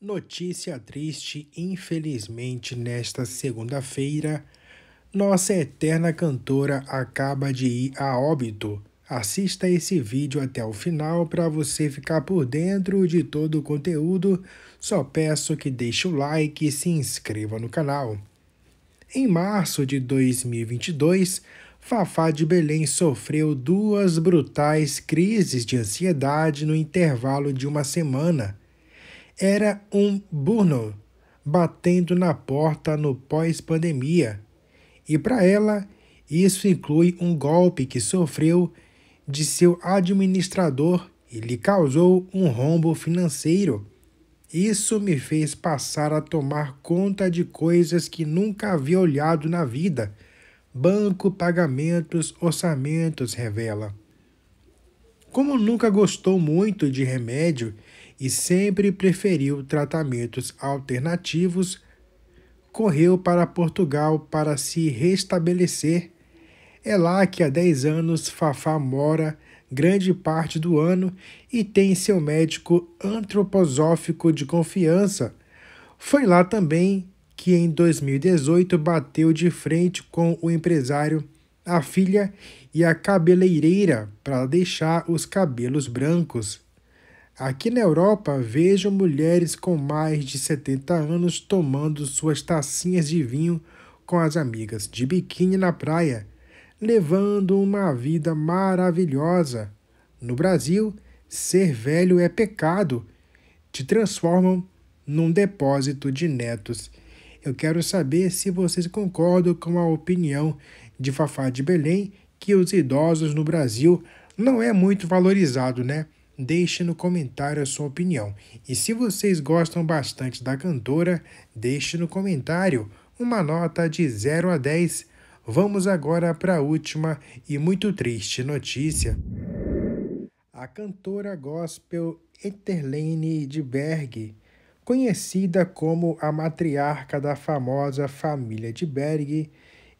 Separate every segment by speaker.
Speaker 1: Notícia triste, infelizmente, nesta segunda-feira, nossa eterna cantora acaba de ir a óbito. Assista esse vídeo até o final para você ficar por dentro de todo o conteúdo. Só peço que deixe o like e se inscreva no canal. Em março de 2022, Fafá de Belém sofreu duas brutais crises de ansiedade no intervalo de uma semana era um burno batendo na porta no pós-pandemia. E para ela, isso inclui um golpe que sofreu de seu administrador e lhe causou um rombo financeiro. Isso me fez passar a tomar conta de coisas que nunca havia olhado na vida. Banco, pagamentos, orçamentos, revela. Como nunca gostou muito de remédio e sempre preferiu tratamentos alternativos, correu para Portugal para se restabelecer. É lá que há 10 anos Fafá mora grande parte do ano e tem seu médico antroposófico de confiança. Foi lá também que em 2018 bateu de frente com o empresário, a filha e a cabeleireira para deixar os cabelos brancos. Aqui na Europa, vejo mulheres com mais de 70 anos tomando suas tacinhas de vinho com as amigas de biquíni na praia, levando uma vida maravilhosa. No Brasil, ser velho é pecado. Te transformam num depósito de netos. Eu quero saber se vocês concordam com a opinião de Fafá de Belém que os idosos no Brasil não é muito valorizado, né? deixe no comentário a sua opinião. E se vocês gostam bastante da cantora, deixe no comentário uma nota de 0 a 10. Vamos agora para a última e muito triste notícia. A cantora gospel Eterlene de Berg, conhecida como a matriarca da famosa família de Berg,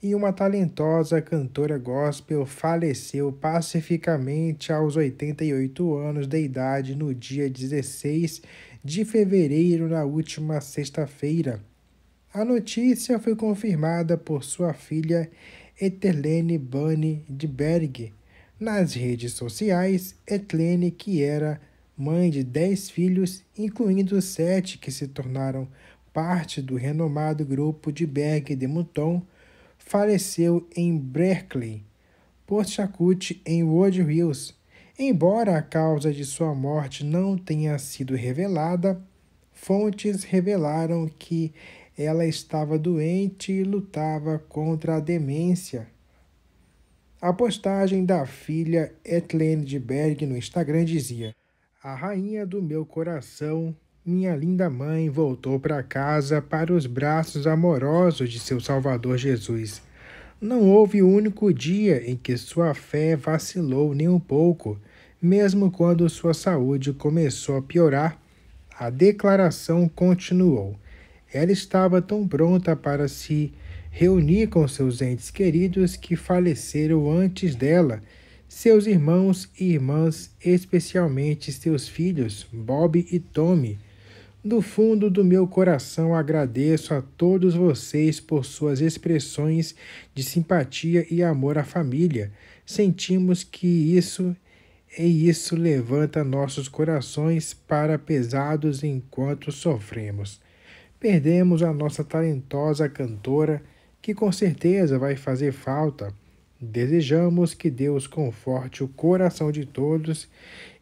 Speaker 1: e uma talentosa cantora gospel faleceu pacificamente aos 88 anos de idade no dia 16 de fevereiro, na última sexta-feira. A notícia foi confirmada por sua filha Etelene Bunny de Berg. Nas redes sociais, Etelene, que era mãe de 10 filhos, incluindo sete que se tornaram parte do renomado grupo de Berg de Mouton, faleceu em Berkeley, Port Chakut, em Wood Hills. Embora a causa de sua morte não tenha sido revelada, fontes revelaram que ela estava doente e lutava contra a demência. A postagem da filha Etlene de Berg no Instagram dizia: A rainha do meu coração minha linda mãe voltou para casa para os braços amorosos de seu Salvador Jesus. Não houve um único dia em que sua fé vacilou nem um pouco, mesmo quando sua saúde começou a piorar. A declaração continuou. Ela estava tão pronta para se reunir com seus entes queridos que faleceram antes dela, seus irmãos e irmãs, especialmente seus filhos, Bob e Tommy do fundo do meu coração agradeço a todos vocês por suas expressões de simpatia e amor à família. Sentimos que isso e isso levanta nossos corações para pesados enquanto sofremos. Perdemos a nossa talentosa cantora, que com certeza vai fazer falta. Desejamos que Deus conforte o coração de todos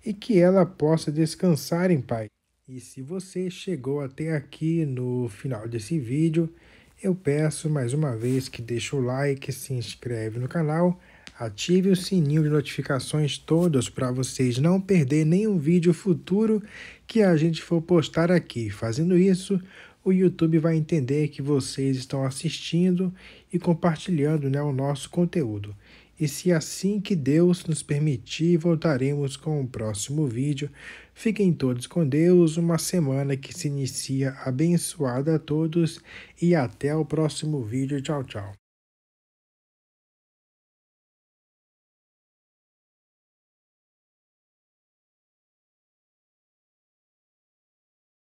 Speaker 1: e que ela possa descansar em paz. E se você chegou até aqui no final desse vídeo, eu peço mais uma vez que deixe o like, se inscreve no canal, ative o sininho de notificações todas para vocês não perder nenhum vídeo futuro que a gente for postar aqui. Fazendo isso, o YouTube vai entender que vocês estão assistindo e compartilhando né, o nosso conteúdo. E se assim que Deus nos permitir, voltaremos com o próximo vídeo. Fiquem todos com Deus, uma semana que se inicia abençoada a todos e até o próximo vídeo. Tchau, tchau.